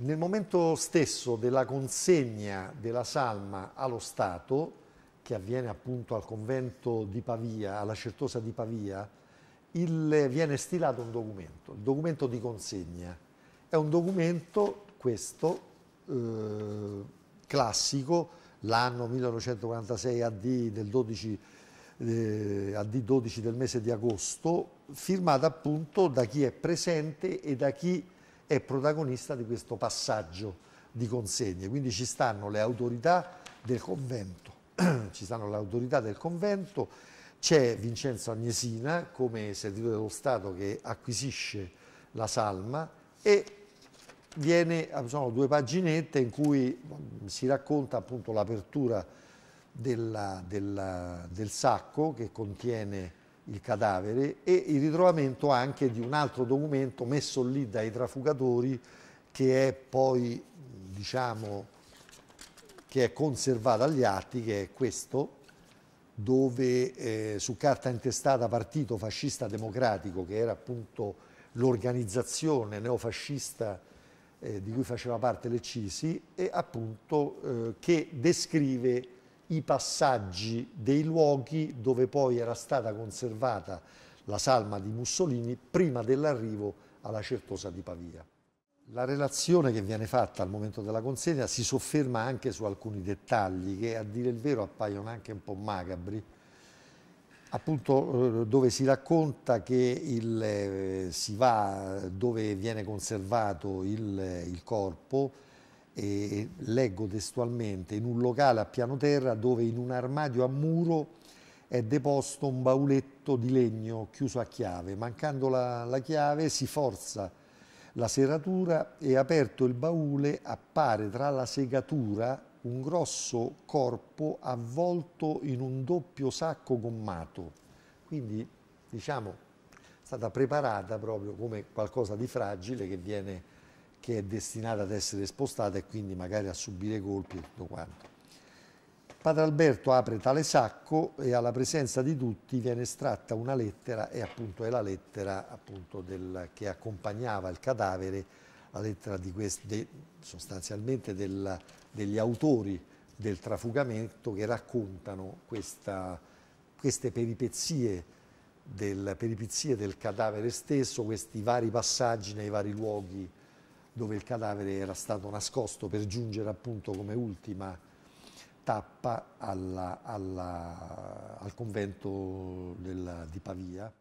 nel momento stesso della consegna della salma allo Stato, che avviene appunto al convento di Pavia, alla Certosa di Pavia, il, viene stilato un documento, il documento di consegna. È un documento, questo, eh, classico, l'anno 1946 AD del 12 eh, AD 12 del mese di agosto, firmato appunto da chi è presente e da chi è protagonista di questo passaggio di consegne. Quindi ci stanno le autorità del convento, ci stanno le autorità del convento, c'è Vincenzo Agnesina come servitore dello Stato che acquisisce la salma e viene, sono due paginette in cui mm, si racconta appunto l'apertura del sacco che contiene il cadavere e il ritrovamento anche di un altro documento messo lì dai trafugatori che è poi diciamo che è conservato agli atti che è questo dove eh, su carta intestata Partito Fascista Democratico che era appunto l'organizzazione neofascista eh, di cui faceva parte l'Eccisi e appunto eh, che descrive i passaggi dei luoghi dove poi era stata conservata la salma di Mussolini prima dell'arrivo alla Certosa di Pavia. La relazione che viene fatta al momento della consegna si sofferma anche su alcuni dettagli che a dire il vero appaiono anche un po' macabri, appunto eh, dove si racconta che il, eh, si va dove viene conservato il, eh, il corpo, e leggo testualmente, in un locale a piano terra dove in un armadio a muro è deposto un bauletto di legno chiuso a chiave. Mancando la, la chiave si forza la serratura e aperto il baule appare tra la segatura un grosso corpo avvolto in un doppio sacco gommato. Quindi, diciamo, è stata preparata proprio come qualcosa di fragile che viene che è destinata ad essere spostata e quindi magari a subire colpi e tutto quanto. Padre Alberto apre tale sacco e alla presenza di tutti viene estratta una lettera e appunto è la lettera appunto del, che accompagnava il cadavere, la lettera di questi, de, sostanzialmente del, degli autori del trafugamento che raccontano questa, queste peripezie del, peripezie del cadavere stesso, questi vari passaggi nei vari luoghi dove il cadavere era stato nascosto per giungere appunto come ultima tappa alla, alla, al convento del, di Pavia.